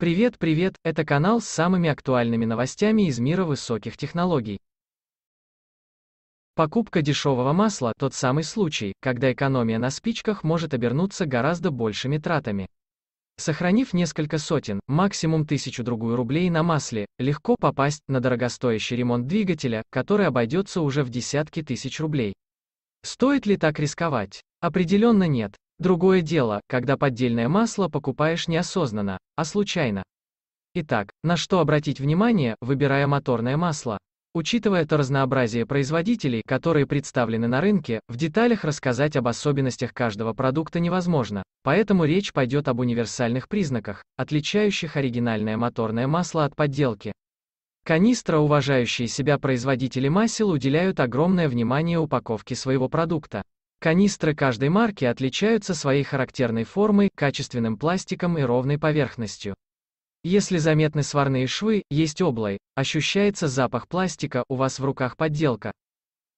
Привет, привет, это канал с самыми актуальными новостями из мира высоких технологий. Покупка дешевого масла – тот самый случай, когда экономия на спичках может обернуться гораздо большими тратами. Сохранив несколько сотен, максимум тысячу-другую рублей на масле, легко попасть на дорогостоящий ремонт двигателя, который обойдется уже в десятки тысяч рублей. Стоит ли так рисковать? Определенно нет. Другое дело, когда поддельное масло покупаешь неосознанно, а случайно. Итак, на что обратить внимание, выбирая моторное масло? Учитывая то разнообразие производителей, которые представлены на рынке, в деталях рассказать об особенностях каждого продукта невозможно, поэтому речь пойдет об универсальных признаках, отличающих оригинальное моторное масло от подделки. Канистра, уважающие себя производители масел, уделяют огромное внимание упаковке своего продукта. Канистры каждой марки отличаются своей характерной формой, качественным пластиком и ровной поверхностью. Если заметны сварные швы, есть облой, ощущается запах пластика, у вас в руках подделка.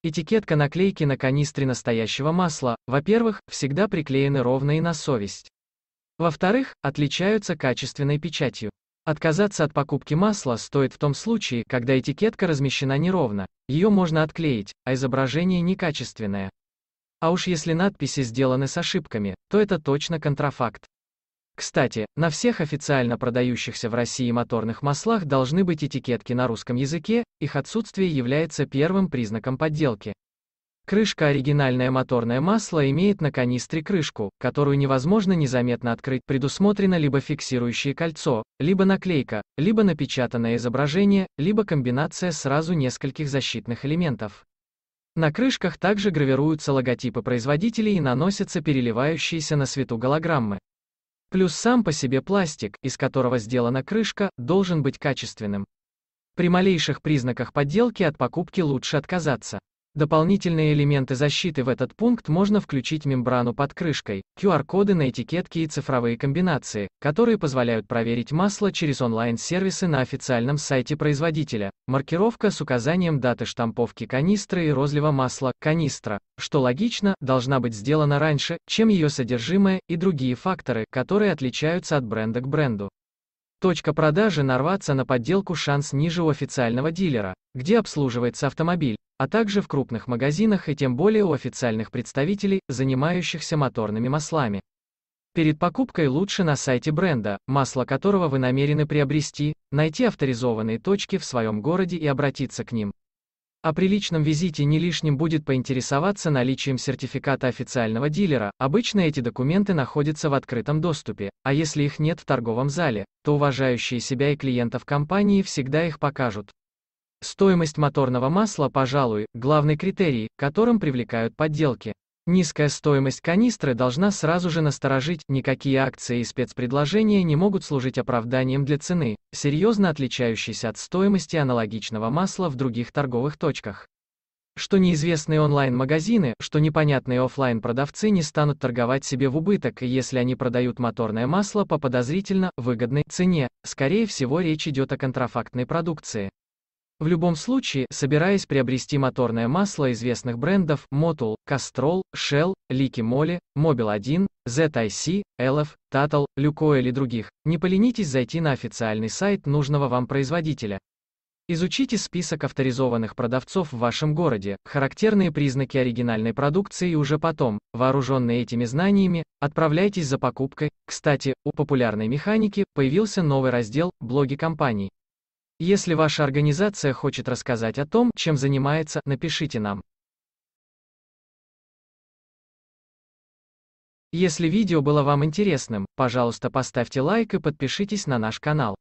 Этикетка наклейки на канистре настоящего масла, во-первых, всегда приклеены ровно и на совесть. Во-вторых, отличаются качественной печатью. Отказаться от покупки масла стоит в том случае, когда этикетка размещена неровно. Ее можно отклеить, а изображение некачественное. А уж если надписи сделаны с ошибками, то это точно контрафакт. Кстати, на всех официально продающихся в России моторных маслах должны быть этикетки на русском языке, их отсутствие является первым признаком подделки. Крышка оригинальное моторное масло имеет на канистре крышку, которую невозможно незаметно открыть, предусмотрено либо фиксирующее кольцо, либо наклейка, либо напечатанное изображение, либо комбинация сразу нескольких защитных элементов. На крышках также гравируются логотипы производителей и наносятся переливающиеся на свету голограммы. Плюс сам по себе пластик, из которого сделана крышка, должен быть качественным. При малейших признаках подделки от покупки лучше отказаться. Дополнительные элементы защиты в этот пункт можно включить мембрану под крышкой, QR-коды на этикетке и цифровые комбинации, которые позволяют проверить масло через онлайн-сервисы на официальном сайте производителя, маркировка с указанием даты штамповки канистры и розлива масла, канистра, что логично, должна быть сделана раньше, чем ее содержимое, и другие факторы, которые отличаются от бренда к бренду. Точка продажи нарваться на подделку шанс ниже у официального дилера, где обслуживается автомобиль а также в крупных магазинах и тем более у официальных представителей, занимающихся моторными маслами. Перед покупкой лучше на сайте бренда, масло которого вы намерены приобрести, найти авторизованные точки в своем городе и обратиться к ним. О приличном визите не лишним будет поинтересоваться наличием сертификата официального дилера, обычно эти документы находятся в открытом доступе, а если их нет в торговом зале, то уважающие себя и клиентов компании всегда их покажут. Стоимость моторного масла, пожалуй, главный критерий, которым привлекают подделки. Низкая стоимость канистры должна сразу же насторожить, никакие акции и спецпредложения не могут служить оправданием для цены, серьезно отличающейся от стоимости аналогичного масла в других торговых точках. Что неизвестные онлайн-магазины, что непонятные офлайн продавцы не станут торговать себе в убыток, если они продают моторное масло по подозрительно выгодной цене, скорее всего речь идет о контрафактной продукции. В любом случае, собираясь приобрести моторное масло известных брендов Motul, Castrol, Shell, Liqui Moly, Mobil 1, ZIC, Elf, Total, Lukoil и других, не поленитесь зайти на официальный сайт нужного вам производителя. Изучите список авторизованных продавцов в вашем городе, характерные признаки оригинальной продукции и уже потом, вооруженные этими знаниями, отправляйтесь за покупкой. Кстати, у популярной механики появился новый раздел «Блоги компаний». Если ваша организация хочет рассказать о том, чем занимается, напишите нам. Если видео было вам интересным, пожалуйста поставьте лайк и подпишитесь на наш канал.